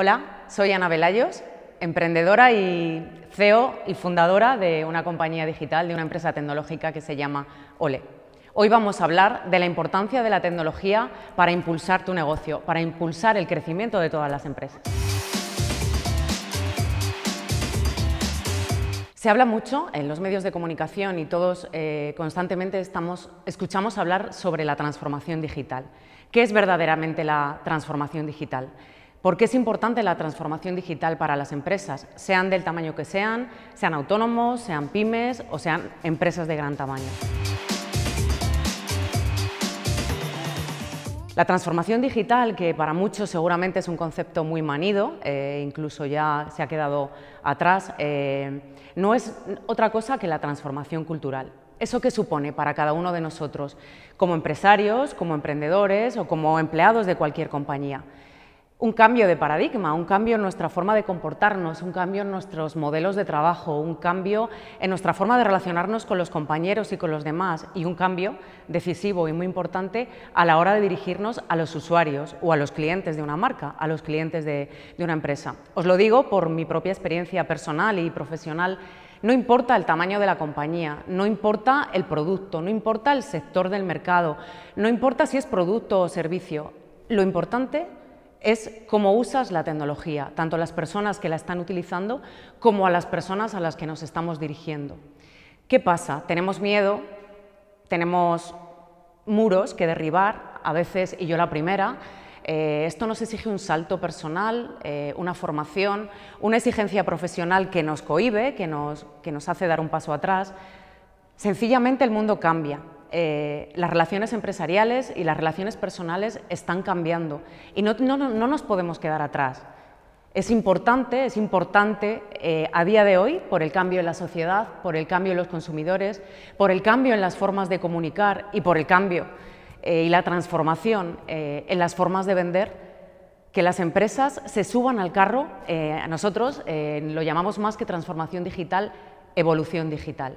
Hola, soy Ana Velayos, emprendedora y CEO y fundadora de una compañía digital, de una empresa tecnológica que se llama Ole. Hoy vamos a hablar de la importancia de la tecnología para impulsar tu negocio, para impulsar el crecimiento de todas las empresas. Se habla mucho en los medios de comunicación y todos eh, constantemente escuchamos hablar sobre la transformación digital. ¿Qué es verdaderamente la transformación digital? ¿Por qué es importante la transformación digital para las empresas, sean del tamaño que sean, sean autónomos, sean pymes o sean empresas de gran tamaño? La transformación digital, que para muchos seguramente es un concepto muy manido, eh, incluso ya se ha quedado atrás, eh, no es otra cosa que la transformación cultural. ¿Eso que supone para cada uno de nosotros, como empresarios, como emprendedores o como empleados de cualquier compañía? un cambio de paradigma, un cambio en nuestra forma de comportarnos, un cambio en nuestros modelos de trabajo, un cambio en nuestra forma de relacionarnos con los compañeros y con los demás y un cambio decisivo y muy importante a la hora de dirigirnos a los usuarios o a los clientes de una marca, a los clientes de, una empresa. Os lo digo por mi propia experiencia personal y profesional. No importa el tamaño de la compañía, no importa el producto, no importa el sector del mercado, no importa si es producto o servicio. Lo importante es cómo usas la tecnología, tanto a las personas que la están utilizando como a las personas a las que nos estamos dirigiendo. ¿Qué pasa? Tenemos miedo, tenemos muros que derribar, a veces, y yo la primera, eh, esto nos exige un salto personal, eh, una formación, una exigencia profesional que nos cohibe, que nos hace dar un paso atrás. Sencillamente el mundo cambia, eh, las relaciones empresariales y las relaciones personales están cambiando y no, nos podemos quedar atrás. Es importante, es importante eh, a día de hoy por el cambio en la sociedad, por el cambio en los consumidores, por el cambio en las formas de comunicar y por el cambio eh, y la transformación en las formas de vender, que las empresas se suban al carro, A nosotros lo llamamos más que transformación digital, evolución digital.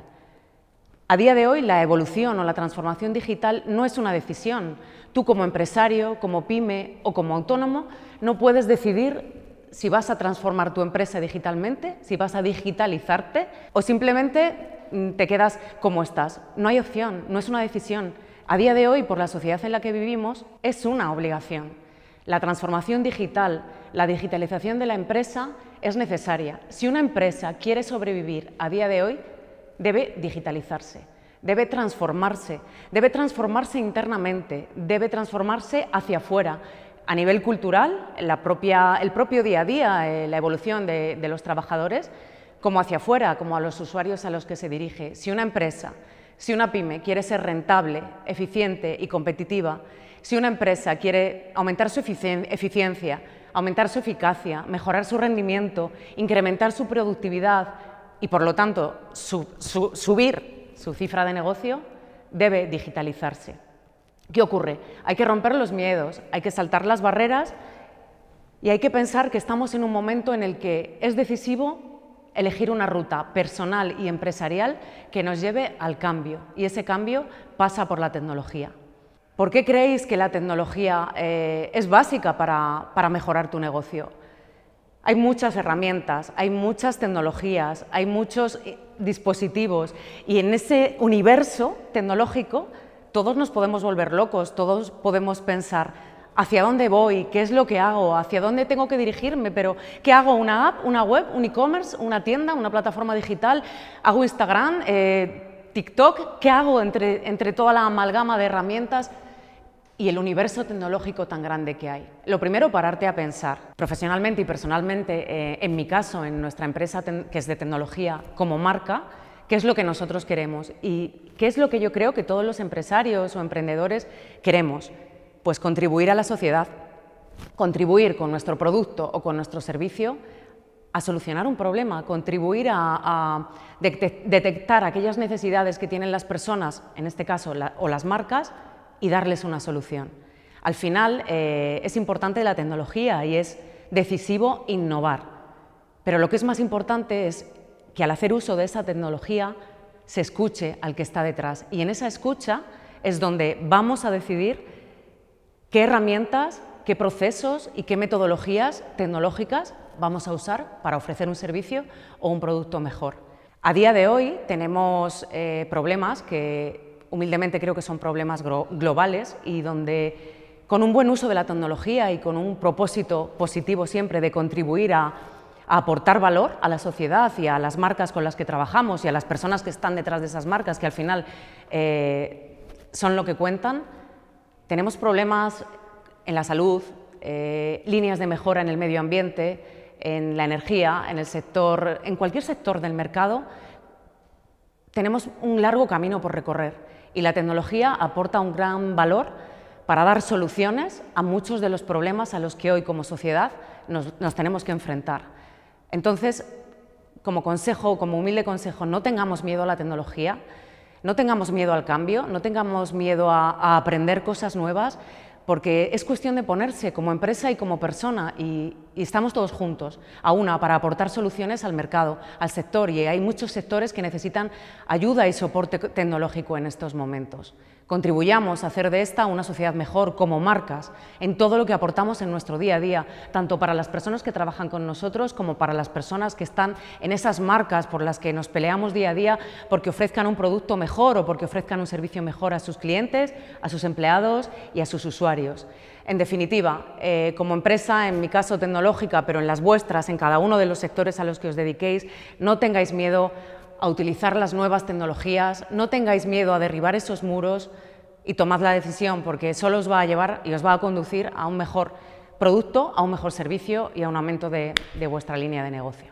A día de hoy la evolución o la transformación digital no es una decisión. Tú como empresario, como pyme o como autónomo no puedes decidir si vas a transformar tu empresa digitalmente, si vas a digitalizarte o simplemente mm, te quedas como estás. No hay opción, no es una decisión. A día de hoy, por la sociedad en la que vivimos, es una obligación. La transformación digital, la digitalización de la empresa es necesaria. Si una empresa quiere sobrevivir a día de hoy, debe digitalizarse, debe transformarse, debe transformarse internamente, debe transformarse hacia afuera. A nivel cultural, el propio día a día, eh, la evolución de, los trabajadores, como hacia afuera, como a los usuarios a los que se dirige. Si una empresa, si una pyme quiere ser rentable, eficiente y competitiva, si una empresa quiere aumentar su eficiencia, aumentar su eficacia, mejorar su rendimiento, incrementar su productividad, y por lo tanto su, subir su cifra de negocio, debe digitalizarse. ¿Qué ocurre? Hay que romper los miedos, hay que saltar las barreras y hay que pensar que estamos en un momento en el que es decisivo elegir una ruta personal y empresarial que nos lleve al cambio y ese cambio pasa por la tecnología. ¿Por qué creéis que la tecnología eh, es básica para mejorar tu negocio? Hay muchas herramientas, hay muchas tecnologías, hay muchos eh, dispositivos y en ese universo tecnológico todos nos podemos volver locos, todos podemos pensar hacia dónde voy, qué es lo que hago, hacia dónde tengo que dirigirme, pero ¿qué hago? ¿Una app, una web, un e-commerce, una tienda, una plataforma digital? ¿Hago Instagram, eh, TikTok? ¿Qué hago entre, entre toda la amalgama de herramientas? y el universo tecnológico tan grande que hay. Lo primero, pararte a pensar. Profesionalmente y personalmente, eh, en mi caso, en nuestra empresa que es de tecnología como marca, qué es lo que nosotros queremos y qué es lo que yo creo que todos los empresarios o emprendedores queremos. Pues contribuir a la sociedad, contribuir con nuestro producto o con nuestro servicio a solucionar un problema, contribuir a, detectar aquellas necesidades que tienen las personas, en este caso, o las marcas, y darles una solución. Al final eh, es importante la tecnología y es decisivo innovar, pero lo que es más importante es que al hacer uso de esa tecnología se escuche al que está detrás y en esa escucha es donde vamos a decidir qué herramientas, qué procesos y qué metodologías tecnológicas vamos a usar para ofrecer un servicio o un producto mejor. A día de hoy tenemos eh, problemas que humildemente creo que son problemas globales y donde con un buen uso de la tecnología y con un propósito positivo siempre de contribuir a, aportar valor a la sociedad y a las marcas con las que trabajamos y a las personas que están detrás de esas marcas, que al final eh, son lo que cuentan, tenemos problemas en la salud, eh, líneas de mejora en el medio ambiente, en la energía, en el sector, en cualquier sector del mercado, tenemos un largo camino por recorrer y la tecnología aporta un gran valor para dar soluciones a muchos de los problemas a los que hoy como sociedad nos, tenemos que enfrentar. Entonces, como consejo, como humilde consejo, no tengamos miedo a la tecnología, no tengamos miedo al cambio, no tengamos miedo a aprender cosas nuevas, porque es cuestión de ponerse como empresa y como persona y, estamos todos juntos a una para aportar soluciones al mercado, al sector y hay muchos sectores que necesitan ayuda y soporte tecnológico en estos momentos. Contribuyamos a hacer de esta una sociedad mejor como marcas en todo lo que aportamos en nuestro día a día, tanto para las personas que trabajan con nosotros como para las personas que están en esas marcas por las que nos peleamos día a día porque ofrezcan un producto mejor o porque ofrezcan un servicio mejor a sus clientes, a sus empleados y a sus usuarios. En definitiva, eh, como empresa, en mi caso tecnológica, pero en las vuestras, en cada uno de los sectores a los que os dediquéis, no tengáis miedo a utilizar las nuevas tecnologías, no tengáis miedo a derribar esos muros y tomad la decisión porque solo os va a llevar y os va a conducir a un mejor producto, a un mejor servicio y a un aumento de, de vuestra línea de negocio.